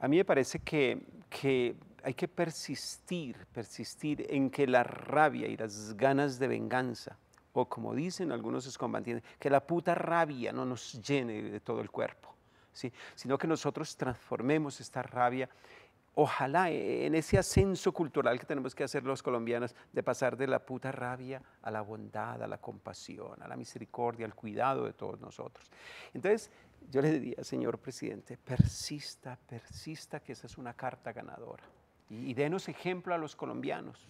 A mí me parece que, hay que persistir, persistir en que la rabia y las ganas de venganza, o como dicen algunos excombatientes, que la puta rabia no nos llene de todo el cuerpo, ¿sí? sino que nosotros transformemos esta rabia ojalá e, e, en ese ascenso cultural que tenemos que hacer los colombianos, de pasar de la puta rabia a la bondad, a la compasión, a la misericordia, al cuidado de todos nosotros. Entonces, yo le diría, señor presidente, persista, persista, que esa es una carta ganadora. Y, denos ejemplo a los colombianos.